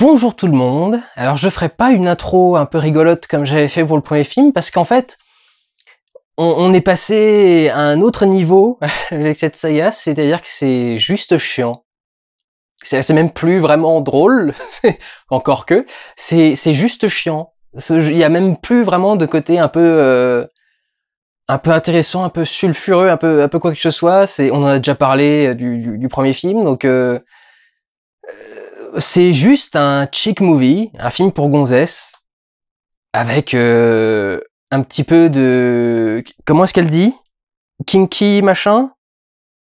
Bonjour tout le monde. Alors je ferai pas une intro un peu rigolote comme j'avais fait pour le premier film parce qu'en fait on, est passé à un autre niveau avec cette saga, c'est-à-dire que c'est juste chiant. C'est même plus vraiment drôle, encore que c'est juste chiant. Il y a même plus vraiment de côté un peu euh, un peu intéressant, un peu sulfureux, un peu un peu quoi que ce soit. on en a déjà parlé euh, du, premier film, donc euh, c'est juste un chick movie, un film pour gonzesses, avec euh, un petit peu de... Comment est-ce qu'elle dit Kinky machin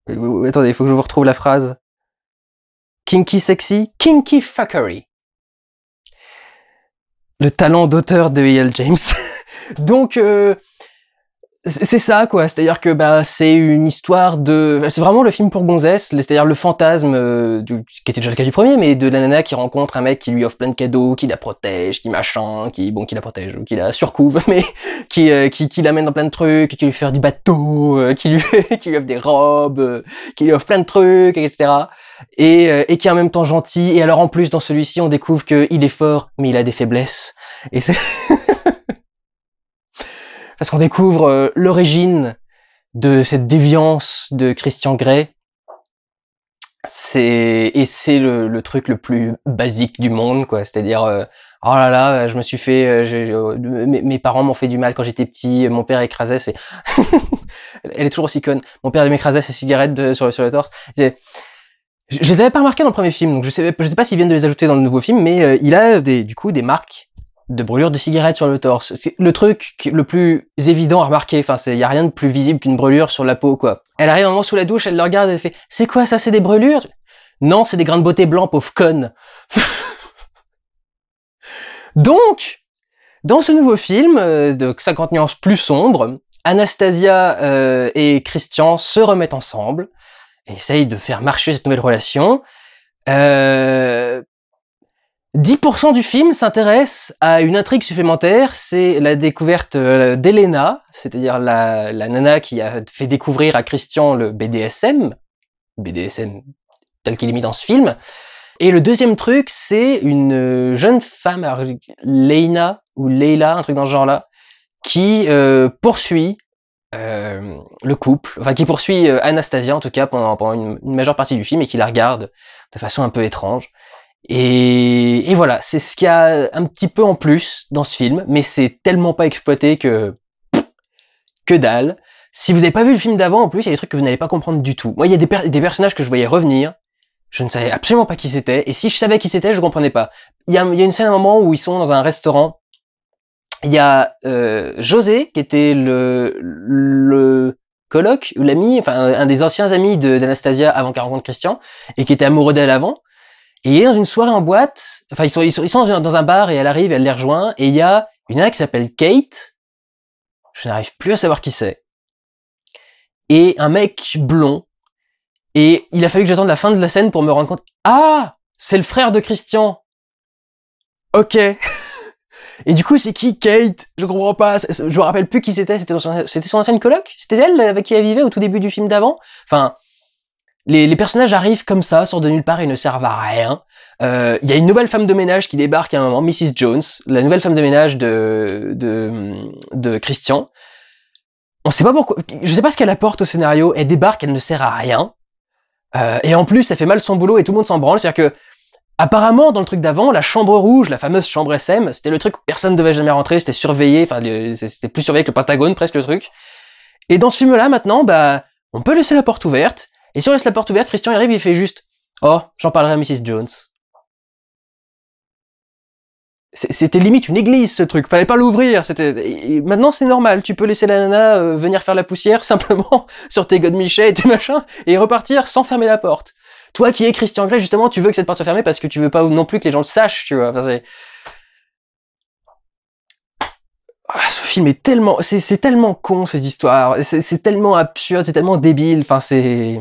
euh, Attendez, il faut que je vous retrouve la phrase. Kinky sexy Kinky fuckery. Le talent d'auteur de E.L. James. Donc, euh, c'est ça quoi, c'est-à-dire que bah c'est une histoire de c'est vraiment le film pour gonzesse, c'est-à-dire le fantasme euh, du... qui était déjà le cas du premier mais de la nana qui rencontre un mec qui lui offre plein de cadeaux, qui la protège, qui machin, qui bon qui la protège ou qui la surcouve mais qui euh, qui, qui l'amène dans plein de trucs, qui lui fait du bateau, euh, qui lui qui lui offre des robes, qui lui offre plein de trucs etc. Et et qui est en même temps gentil et alors en plus dans celui-ci on découvre que il est fort mais il a des faiblesses et c'est parce qu'on découvre euh, l'origine de cette déviance de Christian Grey. C'est et c'est le, truc le plus basique du monde, quoi. C'est-à-dire, euh, oh là là, euh, je me suis fait, mes, parents m'ont fait du mal quand j'étais petit, mon père écrasait ses, elle est toujours aussi conne. Mon père m'écrasait ses cigarettes sur, sur le torse. Je, les avais pas remarqués dans le premier film, donc je sais, sais pas s'ils viennent de les ajouter dans le nouveau film, mais il a du coup des marques de brûlures de cigarettes sur le torse. C'est le truc le plus évident à remarquer. Enfin, c'est, y a rien de plus visible qu'une brûlure sur la peau, quoi. Elle arrive un moment sous la douche, elle le regarde et elle fait, c'est quoi ça, c'est des brûlures? Non, c'est des grains de beauté blancs, pauvre conne. Donc, dans ce nouveau film, euh, de 50 nuances plus sombres, Anastasia euh, et Christian se remettent ensemble, essayent de faire marcher cette nouvelle relation, euh, 10% du film s'intéresse à une intrigue supplémentaire, c'est la découverte euh, d'Elena, c'est-à-dire la, nana qui a fait découvrir à Christian le BDSM, BDSM tel qu'il est mis dans ce film. Et le deuxième truc, c'est une euh, jeune femme, Leina ou Leila, un truc dans ce genre-là, qui euh, poursuit le couple, enfin qui poursuit Anastasia en tout cas pendant, une majeure partie du film et qui la regarde de façon un peu étrange. Et, voilà, c'est ce qu'il y a un petit peu en plus dans ce film, mais c'est tellement pas exploité que que dalle. Si vous n'avez pas vu le film d'avant, en plus, il y a des trucs que vous n'allez pas comprendre du tout. Moi, il y a des, personnages que je voyais revenir, je ne savais absolument pas qui c'était, et si je savais qui c'était, je ne comprenais pas. Il y, a, une scène à un moment où ils sont dans un restaurant, il y a euh, José, qui était le, le coloc, ou l'ami, enfin un des anciens amis d'Anastasia avant qu'elle rencontre Christian, et qui était amoureux d'elle avant, et il est dans une soirée en boîte, enfin ils sont, ils sont, dans un bar et elle arrive, elle les rejoint, et il y a une nana qui s'appelle Kate, je n'arrive plus à savoir qui c'est, et un mec blond, et il a fallu que j'attende la fin de la scène pour me rendre compte, ah, c'est le frère de Christian Ok Et du coup, c'est qui Kate Je comprends pas. Je me rappelle plus qui c'était. C'était son, son ancienne coloc C'était elle avec qui elle vivait au tout début du film d'avant Enfin, les, personnages arrivent comme ça, sortent de nulle part et ne servent à rien. Euh, il y a une nouvelle femme de ménage qui débarque à un moment, Mrs. Jones, la nouvelle femme de ménage de, de, Christian. On sait pas pourquoi, je sais pas ce qu'elle apporte au scénario, elle débarque, elle ne sert à rien. Euh, et en plus, elle fait mal son boulot et tout le monde s'en branle, c'est-à-dire que, apparemment, dans le truc d'avant, la chambre rouge, la fameuse chambre SM, c'était le truc où personne ne devait jamais rentrer, c'était surveillé, enfin, c'était plus surveillé que le Pentagone, presque le truc. Et dans ce film-là, maintenant, bah, on peut laisser la porte ouverte, et si on laisse la porte ouverte, Christian il arrive, il fait juste Oh, j'en parlerai à Mrs. Jones. C'était limite une église ce truc, fallait pas l'ouvrir. C'était maintenant c'est normal, tu peux laisser la nana euh, venir faire la poussière simplement sur tes godmichets et tes machins et repartir sans fermer la porte. Toi qui es Christian Grey justement, tu veux que cette porte soit fermée parce que tu veux pas non plus que les gens le sachent, tu vois. ah, ce film est tellement, c'est tellement con ces histoires, c'est tellement absurde, c'est tellement débile. Enfin c'est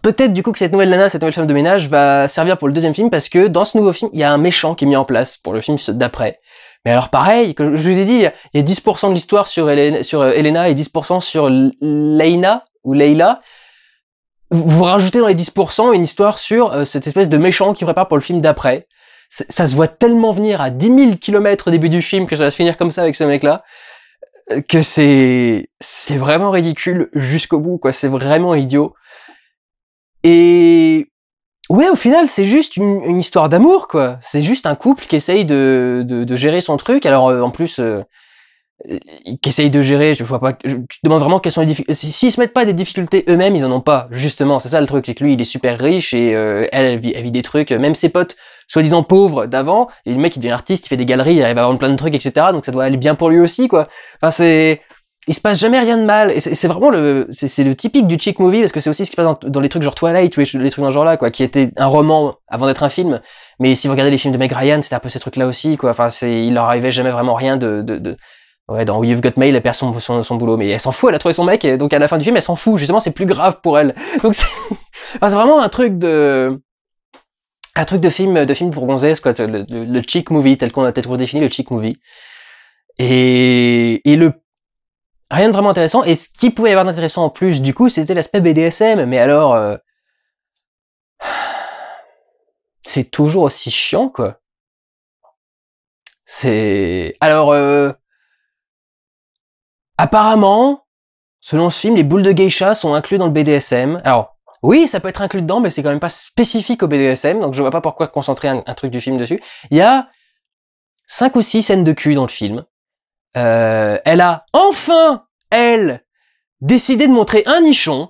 Peut-être du coup que cette nouvelle nana, cette nouvelle femme de ménage va servir pour le deuxième film parce que dans ce nouveau film, il y a un méchant qui est mis en place pour le film d'après. Mais alors pareil, comme je vous ai dit, il y a 10% de l'histoire sur, Elena, sur euh, Elena et 10% sur Leina ou Leila. Vous rajoutez dans les 10% une histoire sur euh, cette espèce de méchant qui prépare pour le film d'après. Ça se voit tellement venir à 10 000 km au début du film que ça va se finir comme ça avec ce mec-là euh, que c'est c'est vraiment ridicule jusqu'au bout quoi c'est vraiment idiot et ouais, au final, c'est juste une, histoire d'amour, quoi. C'est juste un couple qui essaye de, de, de gérer son truc. Alors, euh, en plus, euh, euh, qu'essaye de gérer, je vois pas, je, tu te vraiment quelles sont les difficultés. S'ils se mettent pas des difficultés eux-mêmes, ils en ont pas, justement. C'est ça le truc, c'est que lui, il est super riche et elle, elle vit, elle vit des trucs. Même ses potes, soi-disant pauvres d'avant, le mec, il devient artiste, il fait des galeries, il arrive à vendre plein de trucs, etc. Donc ça doit aller bien pour lui aussi, quoi. Enfin, c'est, il se passe jamais rien de mal. Et c'est vraiment le, c'est le typique du chick movie parce que c'est aussi ce qui se passe dans, dans, les trucs genre Twilight ou les, trucs dans ce genre là, quoi, qui était un roman avant d'être un film. Mais si vous regardez les films de Meg Ryan, c'était un peu ces trucs là aussi, quoi. Enfin, c'est, il leur arrivait jamais vraiment rien de, de, de... Ouais, dans You've Got Mail, elle perd son, son, boulot, mais elle s'en fout, elle a trouvé son mec, et donc à la fin du film, elle s'en fout, justement, c'est plus grave pour elle. Donc c'est vraiment un truc de... Un truc de film, de film pour gonzesse, quoi, le, chick movie, tel qu'on a peut-être défini le chick movie. Et, et le rien de vraiment intéressant. Et ce qui pouvait y avoir d'intéressant en plus, du coup, c'était l'aspect BDSM. Mais alors, euh, c'est toujours aussi chiant, quoi. C'est alors euh... apparemment, selon ce film, les boules de geisha sont incluses dans le BDSM. Alors oui, ça peut être inclus dedans, mais c'est quand même pas spécifique au BDSM, donc je vois pas pourquoi concentrer un, un truc du film dessus. Il y a cinq ou six scènes de cul dans le film. Euh, elle a enfin, elle, décidé de montrer un nichon.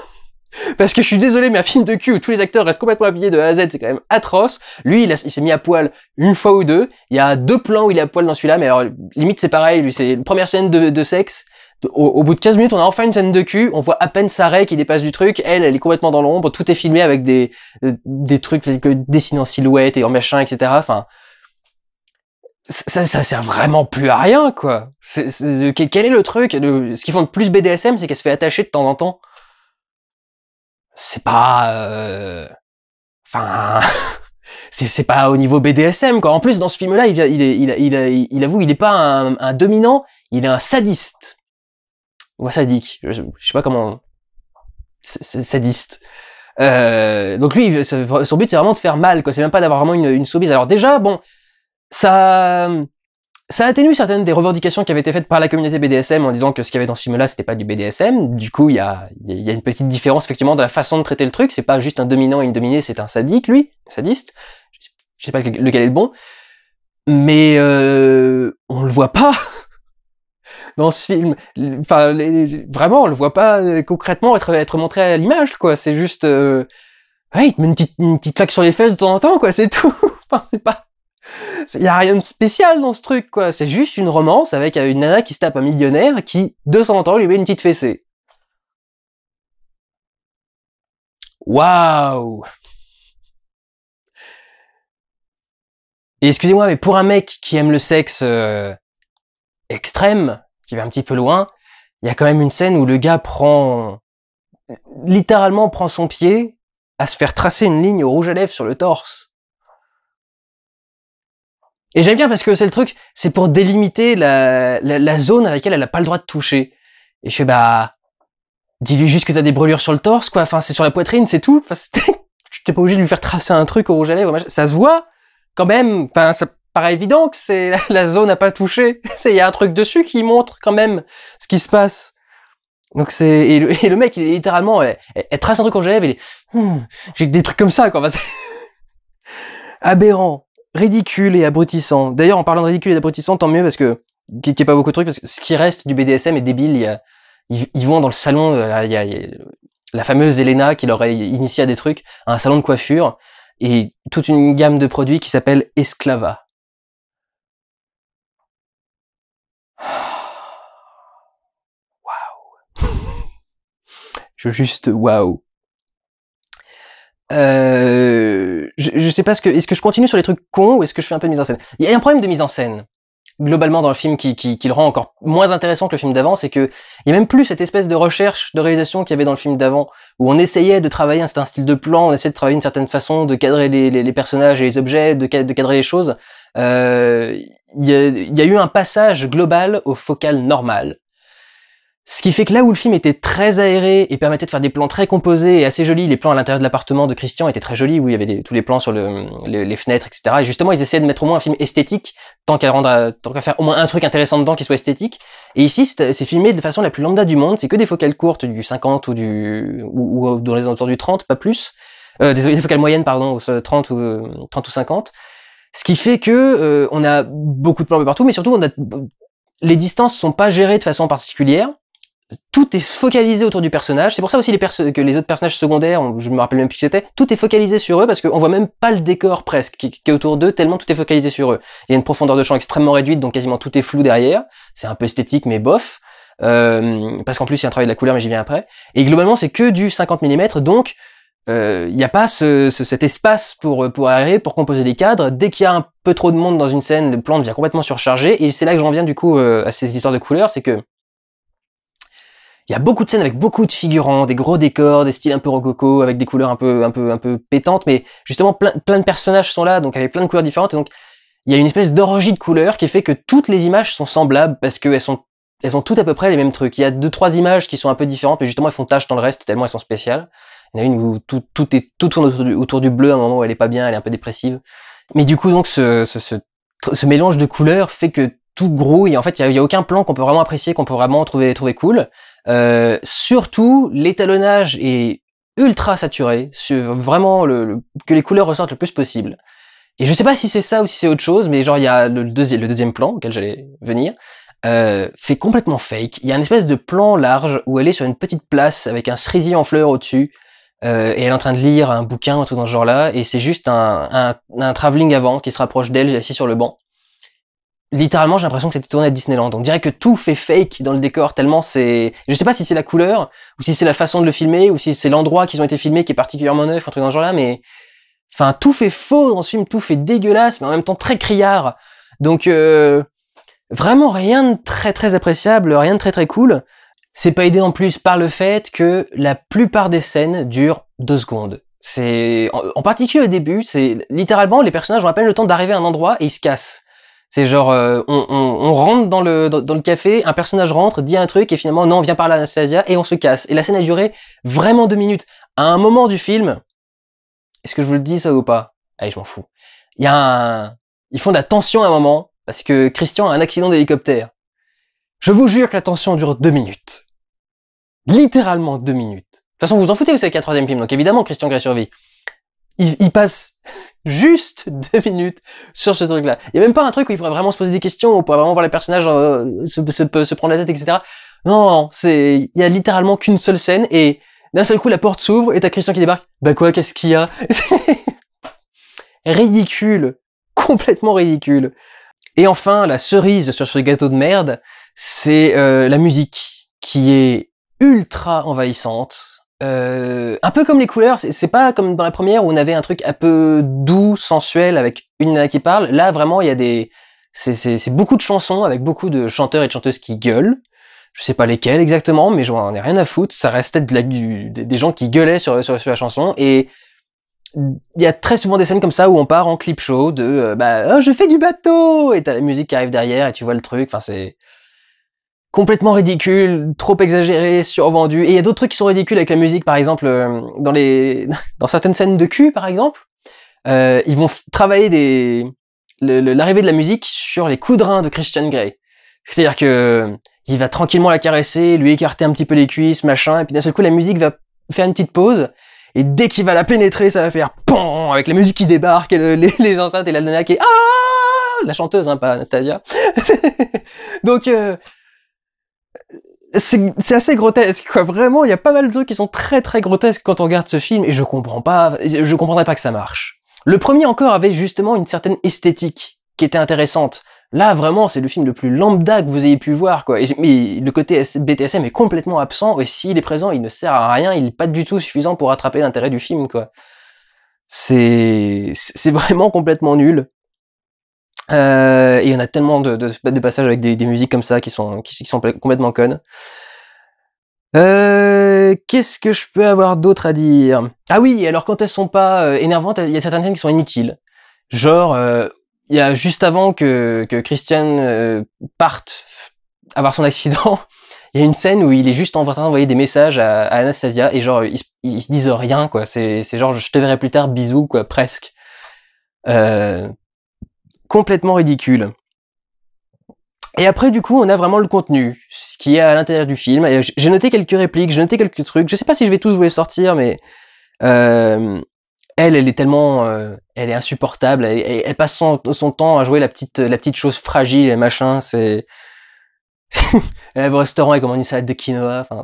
Parce que je suis désolé, mais un film de cul où tous les acteurs restent complètement habillés de A à Z, c'est quand même atroce. Lui, il, s'est mis à poil une fois ou deux. Il y a deux plans où il est à poil dans celui-là, mais alors, limite, c'est pareil. Lui, c'est une première scène de, sexe. Au, bout de 15 minutes, on a enfin une scène de cul, on voit à peine Sarah qui dépasse du truc, elle, elle est complètement dans l'ombre, tout est filmé avec des, euh, des trucs dessinés en silhouette et en machin, etc. Enfin, ça, ça sert vraiment plus à rien, quoi. Euh, quel est le truc Ce qu'ils font de plus BDSM, c'est qu'elle se fait attacher de temps en temps. C'est pas... Euh, enfin... c'est pas au niveau BDSM, quoi. En plus, dans ce film-là, il, il, avoue, il n'est pas un, dominant, il est un sadiste. Ou un sadique, je, sais pas comment... sadiste. Euh, donc lui, son but c'est vraiment de faire mal, quoi. C'est même pas d'avoir vraiment une, une soumise. Alors déjà, bon, ça, ça atténue certaines des revendications qui avaient été faites par la communauté BDSM en disant que ce qu'il y avait dans ce film-là, c'était pas du BDSM. Du coup, il y a, y a, une petite différence effectivement de la façon de traiter le truc. C'est pas juste un dominant et une dominée, c'est un sadique, lui, sadiste. Je sais pas lequel est le bon. Mais euh, on le voit pas dans ce film. Enfin, vraiment, on le voit pas euh, concrètement être, être montré à l'image, quoi. C'est juste, euh, il te met une petite, une petite claque sur les fesses de temps en temps, quoi. C'est tout. enfin, c'est pas il n'y a rien de spécial dans ce truc, quoi. C'est juste une romance avec euh, une nana qui se tape un millionnaire qui, de temps temps, lui met une petite fessée. Waouh Et excusez-moi, mais pour un mec qui aime le sexe euh, extrême, qui va un petit peu loin, il y a quand même une scène où le gars prend... littéralement prend son pied à se faire tracer une ligne au rouge à lèvres sur le torse. Et j'aime bien parce que c'est le truc, c'est pour délimiter la, la, zone à laquelle elle a pas le droit de toucher. Et je fais bah, dis-lui juste que t'as des brûlures sur le torse, quoi. Enfin, c'est sur la poitrine, c'est tout. Enfin, t'es pas obligé de lui faire tracer un truc au rouge à lèvres. Ça se voit quand même. Enfin, ça paraît évident que c'est la, zone à pas toucher. Il y a un truc dessus qui montre quand même ce qui se passe. Donc c'est et, le mec, il est littéralement, elle, trace un truc au rouge à lèvres. Il est, hmm, j'ai des trucs comme ça, quoi. aberrant ridicule et abrutissant. D'ailleurs, en parlant de ridicule et d'abrutissant, tant mieux parce que qu'il n'y pas beaucoup de trucs, parce que ce qui reste du BDSM est débile. Il y a, ils, vont dans le salon, euh, il a, la fameuse Elena qui leur a initié à des trucs, à un salon de coiffure, et toute une gamme de produits qui s'appelle Esclava. Waouh. Je juste waouh. Euh, je, je, sais pas ce que est-ce que je continue sur les trucs cons ou est-ce que je fais un peu de mise en scène. Il y a un problème de mise en scène globalement dans le film qui, qui, qui le rend encore moins intéressant que le film d'avant, c'est que il y a même plus cette espèce de recherche de réalisation qu'il y avait dans le film d'avant où on essayait de travailler un, un style de plan, on essayait de travailler une certaine façon, de cadrer les, les, les personnages et les objets, de, de cadrer les choses. Euh, y, a, il y, a, eu un passage global au focal normal. Ce qui fait que là où le film était très aéré et permettait de faire des plans très composés et assez jolis, les plans à l'intérieur de l'appartement de Christian étaient très jolis, où il y avait tous les plans sur les, fenêtres, etc. Et justement, ils essayaient de mettre au moins un film esthétique, tant qu'à rendre, tant qu'à faire au moins un truc intéressant dedans qui soit esthétique. Et ici, c'est filmé de la façon la plus lambda du monde. C'est que des focales courtes du 50 ou du ou, dans les alentours du 30, pas plus. Euh, des focales moyennes, pardon, 30 ou 30 ou 50. Ce qui fait que euh, on a beaucoup de plans partout, mais surtout on a les distances sont pas gérées de façon particulière tout est focalisé autour du personnage. C'est pour ça aussi les que les autres personnages secondaires, je me rappelle même plus qui c'était, tout est focalisé sur eux parce qu'on voit même pas le décor presque qui, est autour d'eux tellement tout est focalisé sur eux. Il y a une profondeur de champ extrêmement réduite, donc quasiment tout est flou derrière. C'est un peu esthétique mais bof. Euh, parce qu'en plus il y a un travail de la couleur mais j'y viens après. Et globalement c'est que du 50 mm donc euh, il n'y a pas ce, cet espace pour pour aérer, pour composer les cadres. Dès qu'il y a un peu trop de monde dans une scène, le plan devient complètement surchargé. Et c'est là que j'en viens du coup euh, à ces histoires de couleurs, c'est que il y a beaucoup de scènes avec beaucoup de figurants, des gros décors, des styles un peu rococo, avec des couleurs un peu, un peu, un peu pétantes, mais justement plein, plein de personnages sont là, donc avec plein de couleurs différentes, et donc il y a une espèce d'orgie de couleurs qui fait que toutes les images sont semblables parce qu'elles sont, elles ont toutes à peu près les mêmes trucs. Il y a deux, trois images qui sont un peu différentes, mais justement elles font tâche dans le reste tellement elles sont spéciales. Il y en a une où tout, tout, est, tout tourne autour du, bleu à un moment où elle est pas bien, elle est un peu dépressive. Mais du coup, donc, ce, ce, ce, ce mélange de couleurs fait que tout grouille. En fait, il y a, a, aucun plan qu'on peut vraiment apprécier, qu'on peut vraiment trouver, trouver cool. Euh, surtout, l'étalonnage est ultra saturé, vraiment le, que les couleurs ressortent le plus possible. Et je sais pas si c'est ça ou si c'est autre chose, mais genre il y a le, deuxième le deuxième plan auquel j'allais venir, euh, fait complètement fake. Il y a une espèce de plan large où elle est sur une petite place avec un cerisier en fleurs au-dessus, euh, et elle est en train de lire un bouquin ou tout dans ce genre-là, et c'est juste un, un, un travelling avant qui se rapproche d'elle, assis sur le banc littéralement, j'ai l'impression que c'était tourné à Disneyland. On dirait que tout fait fake dans le décor tellement c'est. Je sais pas si c'est la couleur ou si c'est la façon de le filmer ou si c'est l'endroit qu'ils ont été filmés qui est particulièrement neuf, un truc dans ce genre-là. Mais enfin, tout fait faux dans ce film, tout fait dégueulasse, mais en même temps très criard. Donc euh, vraiment rien de très très appréciable, rien de très très cool. C'est pas aidé en plus par le fait que la plupart des scènes durent deux secondes. C'est en particulier au début, c'est littéralement les personnages ont à peine le temps d'arriver à un endroit et ils se cassent. C'est genre, euh, on, rentre dans le, dans, le café, un personnage rentre, dit un truc, et finalement, non, on vient par là, Anastasia, et on se casse. Et la scène a duré vraiment deux minutes. À un moment du film, est-ce que je vous le dis ça ou pas Allez, je m'en fous. Il y a Ils font de la tension à un moment, parce que Christian a un accident d'hélicoptère. Je vous jure que la tension dure deux minutes. Littéralement deux minutes. De toute façon, vous vous en foutez, vous savez qu'il y troisième film, donc évidemment, Christian Grey survit il, passe juste deux minutes sur ce truc-là. Il y a même pas un truc où il pourrait vraiment se poser des questions, où on pourrait vraiment voir les personnages euh, se, prendre la tête, etc. Non, c'est, il y a littéralement qu'une seule scène et d'un seul coup la porte s'ouvre et t'as Christian qui débarque. Bah quoi, qu'est-ce qu'il y a Ridicule, complètement ridicule. Et enfin, la cerise sur ce gâteau de merde, c'est euh, la musique qui est ultra envahissante euh, un peu comme les couleurs, c'est pas comme dans la première où on avait un truc un peu doux, sensuel, avec une nana qui parle. Là, vraiment, il y a des... C'est beaucoup de chansons avec beaucoup de chanteurs et de chanteuses qui gueulent. Je sais pas lesquels exactement, mais j'en ai rien à foutre. Ça restait de la, des gens qui gueulaient sur, la chanson. Et il y a très souvent des scènes comme ça où on part en clip show de euh, bah, oh, je fais du bateau !» et t'as la musique qui arrive derrière et tu vois le truc. Enfin, c'est complètement ridicule, trop exagéré, survendu. Et il y a d'autres trucs qui sont ridicules avec la musique, par exemple, euh, dans les, dans certaines scènes de cul, par exemple, euh, ils vont travailler des, l'arrivée de la musique sur les coudrins de Christian Grey. C'est-à-dire que euh, il va tranquillement la caresser, lui écarter un petit peu les cuisses, machin, et puis d'un seul coup la musique va faire une petite pause, et dès qu'il va la pénétrer, ça va faire PON avec la musique qui débarque, les, enceintes et la nana qui est ah la chanteuse, hein, pas Anastasia. Donc c'est assez grotesque, quoi. Vraiment, il y a pas mal de trucs qui sont très très grotesques quand on regarde ce film, et je comprends pas, je comprendrais pas que ça marche. Le premier encore avait justement une certaine esthétique qui était intéressante. Là, vraiment, c'est le film le plus lambda que vous ayez pu voir, quoi. mais le côté BTSM est complètement absent, et s'il est présent, il ne sert à rien, il n'est pas du tout suffisant pour attraper l'intérêt du film, quoi. C'est, c'est vraiment complètement nul. Euh, et il y en a tellement de, passages avec des, musiques comme ça qui sont, qui, sont complètement connes. Euh, qu'est-ce que je peux avoir d'autre à dire Ah oui, alors quand elles sont pas euh, énervantes, il y a certaines scènes qui sont inutiles. Genre, il y a juste avant que, que Christian parte avoir son accident, il y a une scène où il est juste en train d'envoyer des messages à, Anastasia et genre ils, se disent rien quoi. C'est genre je te verrai plus tard, bisous quoi, presque. Euh, complètement ridicule. Et après, du coup, on a vraiment le contenu, ce qui est à l'intérieur du film. j'ai noté quelques répliques, j'ai noté quelques trucs. Je sais pas si je vais tous vous les sortir, mais euh, elle, elle est tellement, euh, elle est insupportable. Elle, elle passe son, temps à jouer la petite, la petite chose fragile et machin. C'est, elle va au restaurant et commande une salade de quinoa. Enfin,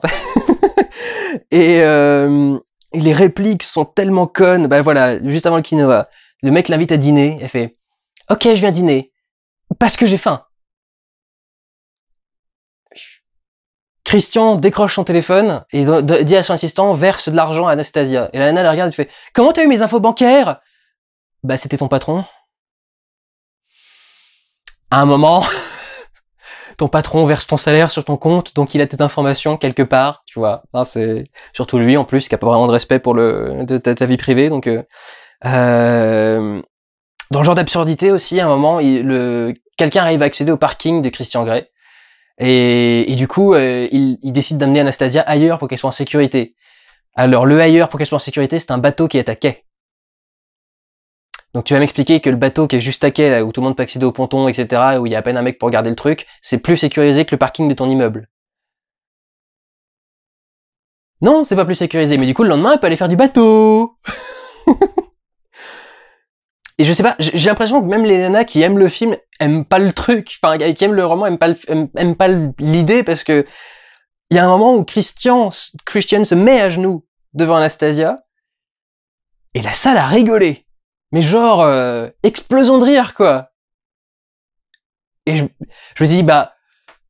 et euh, les répliques sont tellement connes. Ben voilà, juste avant le quinoa, le mec l'invite à dîner. Elle fait Ok, je viens dîner. Parce que j'ai faim. Christian décroche son téléphone et dit à son assistant verse de l'argent à Anastasia. Et la nana la regarde et fait Comment t'as eu mes infos bancaires Bah c'était ton patron. À un moment, ton patron verse ton salaire sur ton compte, donc il a tes informations quelque part, tu vois. c'est surtout lui en plus qui a pas vraiment de respect pour le ta, vie privée, donc. Euh, euh, dans le genre d'absurdité aussi, à un moment, quelqu'un arrive à accéder au parking de Christian Grey. Et, du coup, euh, il, il, décide d'amener Anastasia ailleurs pour qu'elle soit en sécurité. Alors, le ailleurs pour qu'elle soit en sécurité, c'est un bateau qui est à quai. Donc, tu vas m'expliquer que le bateau qui est juste à quai, là, où tout le monde peut accéder au ponton, etc., où il y a à peine un mec pour garder le truc, c'est plus sécurisé que le parking de ton immeuble. Non, c'est pas plus sécurisé. Mais du coup, le lendemain, elle peut aller faire du bateau. Et je sais pas, j'ai l'impression que même les nanas qui aiment le film aiment pas le truc, enfin qui aiment le roman aiment pas pas l'idée parce que il y a un moment où Christian Christian se met à genoux devant Anastasia et la salle a rigolé. Mais genre euh, explosion de rire quoi. Et je, je me dis bah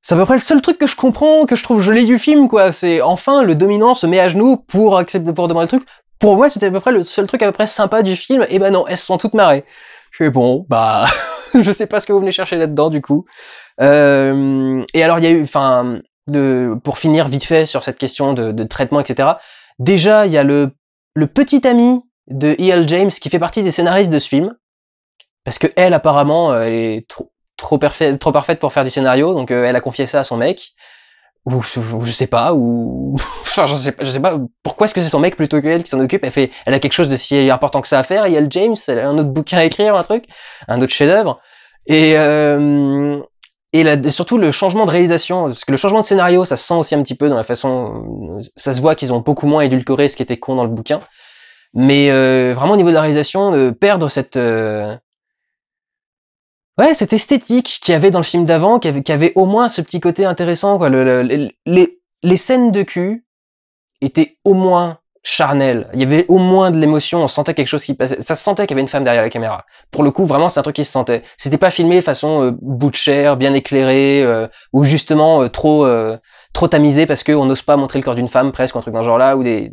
c'est à peu près le seul truc que je comprends, que je trouve joli du film, quoi. C'est enfin le dominant se met à genoux pour accepter, pour demander le truc pour moi, c'était à peu près le seul truc à peu près sympa du film. Et ben non, elles se sont toutes marrées. Je fais bon, bah, je sais pas ce que vous venez chercher là-dedans du coup. Euh, et alors il y a eu, enfin, de, pour finir vite fait sur cette question de, traitement, etc. Déjà, il y a le, petit ami de E.L. James qui fait partie des scénaristes de ce film parce que elle apparemment euh, elle est trop trop, parfaite, pour faire du scénario, donc euh, elle a confié ça à son mec ou je sais pas ou enfin je sais pas je sais pas pourquoi est-ce que c'est son mec plutôt que elle qui s'en occupe elle fait elle a quelque chose de si important que ça à faire il y a le James elle a un autre bouquin à écrire un truc un autre chef-d'œuvre et euh, et là, surtout le changement de réalisation parce que le changement de scénario ça se sent aussi un petit peu dans la façon ça se voit qu'ils ont beaucoup moins édulcoré ce qui était con dans le bouquin mais euh, vraiment au niveau de la réalisation de perdre cette euh, ouais, cette esthétique qu'il y avait dans le film d'avant, qui avait, avait, au moins ce petit côté intéressant. Quoi. les, scènes de cul étaient au moins charnelles. Il y avait au moins de l'émotion. On sentait quelque chose qui passait. Ça se sentait qu'il y avait une femme derrière la caméra. Pour le coup, vraiment, c'est un truc qui se sentait. C'était pas filmé de façon euh, bout de chair, bien éclairée, euh, ou justement euh, trop trop tamisé parce qu'on n'ose pas montrer le corps d'une femme, presque un truc dans ce genre-là, ou des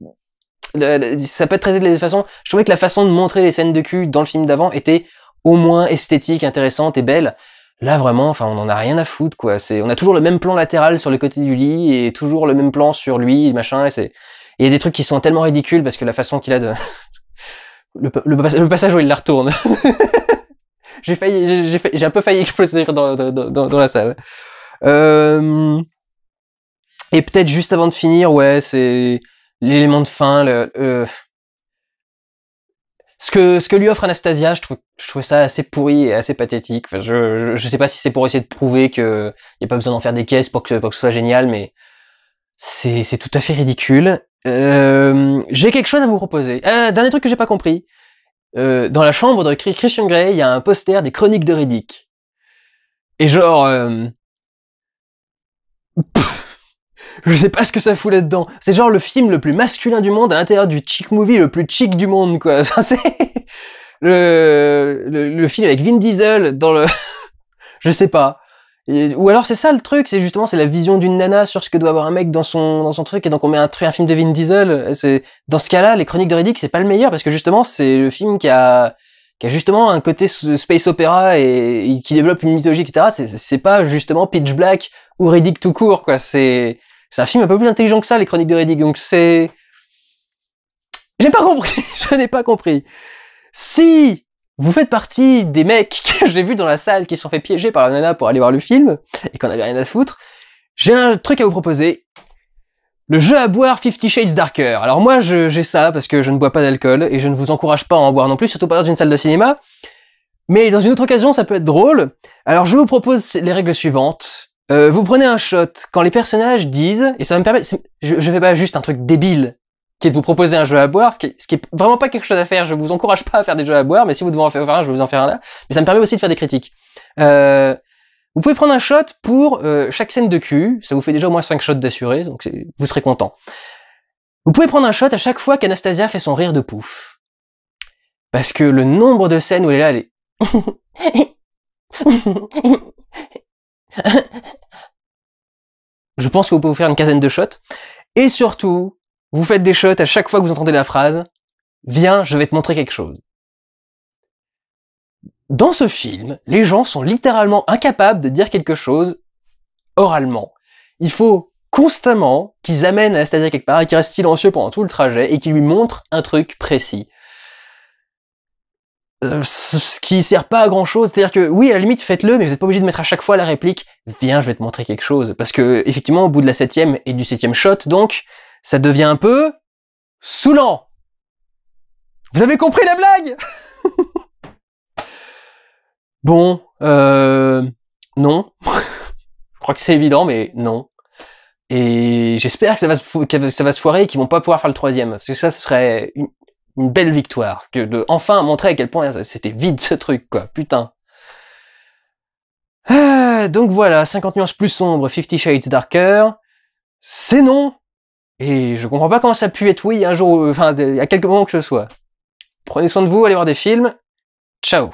ça peut être traité de la façon. Je trouvais que la façon de montrer les scènes de cul dans le film d'avant était au moins esthétique, intéressante et belle. Là vraiment, enfin, on en a rien à foutre, quoi. C'est, on a toujours le même plan latéral sur le côté du lit et toujours le même plan sur lui, machin. Et c'est, il y a des trucs qui sont tellement ridicules parce que la façon qu'il a de, le, le, passage où il la retourne. j'ai failli, j'ai, un peu failli exploser dans, dans, dans, la salle. Euh, et peut-être juste avant de finir, ouais, c'est l'élément de fin, le, ce que ce que lui offre Anastasia, je trouve je trouvais ça assez pourri et assez pathétique. Enfin, je, je, sais pas si c'est pour essayer de prouver que y a pas besoin d'en faire des caisses pour que pour que ce soit génial, mais c'est c'est tout à fait ridicule. Euh, j'ai quelque chose à vous proposer. Euh, dernier truc que j'ai pas compris. Euh, dans la chambre de Christian Grey, il y a un poster des Chroniques de Riddick. Et genre. Euh, je sais pas ce que ça fout là-dedans. C'est genre le film le plus masculin du monde à l'intérieur du chick movie le plus chic du monde, quoi. c'est le... le, film avec Vin Diesel dans le... je sais pas. ou alors c'est ça le truc, c'est justement c'est la vision d'une nana sur ce que doit avoir un mec dans son dans son truc et donc on met un truc un film de Vin Diesel. C'est dans ce cas-là les Chroniques de Riddick c'est pas le meilleur parce que justement c'est le film qui a qui a justement un côté space opéra et, qui développe une mythologie, etc. C'est pas justement Pitch Black ou Riddick tout court, quoi. C'est c'est un film un peu plus intelligent que ça, les chroniques de Reddick. Donc c'est... J'ai pas compris, je n'ai pas compris. Si vous faites partie des mecs que j'ai vus dans la salle qui se sont fait piéger par la nana pour aller voir le film et qu'on avait rien à foutre, j'ai un truc à vous proposer. Le jeu à boire Fifty Shades Darker. Alors moi, j'ai ça parce que je ne bois pas d'alcool et je ne vous encourage pas à en boire non plus, surtout pas dans une salle de cinéma. Mais dans une autre occasion, ça peut être drôle. Alors je vous propose les règles suivantes. Euh, vous prenez un shot quand les personnages disent, et ça me permet... je, je fais pas juste un truc débile qui est de vous proposer un jeu à boire, ce qui, est, ce qui est vraiment pas quelque chose à faire. Je vous encourage pas à faire des jeux à boire, mais si vous devez en faire un, je vais vous en faire un là. Mais ça me permet aussi de faire des critiques. Euh, vous pouvez prendre un shot pour euh, chaque scène de cul. Ça vous fait déjà au moins 5 shots d'assurés, donc vous serez content. Vous pouvez prendre un shot à chaque fois qu'Anastasia fait son rire de pouf. Parce que le nombre de scènes où elle est là, elle est... Je pense que vous pouvez vous faire une quinzaine de shots. Et surtout, vous faites des shots à chaque fois que vous entendez la phrase Viens, je vais te montrer quelque chose. Dans ce film, les gens sont littéralement incapables de dire quelque chose oralement. Il faut constamment qu'ils amènent à la quelque part et qu'ils restent silencieux pendant tout le trajet et qu'ils lui montrent un truc précis. Euh, ce qui sert pas à grand chose. C'est-à-dire que oui, à la limite, faites-le, mais vous n'êtes pas obligé de mettre à chaque fois la réplique. Viens, je vais te montrer quelque chose. Parce que effectivement, au bout de la septième et du septième shot, donc, ça devient un peu saoulant. Vous avez compris la blague Bon, euh, non. je crois que c'est évident, mais non. Et j'espère que ça va se, ça va se foirer et qu'ils vont pas pouvoir faire le troisième. Parce que ça, ce serait une belle victoire, que de enfin montrer à quel point c'était vide ce truc, quoi, putain. Ah, donc voilà, 50 nuances plus sombres, 50 Shades Darker, c'est non Et je comprends pas comment ça a pu être oui un jour, enfin, à quelques moment que ce soit. Prenez soin de vous, allez voir des films, ciao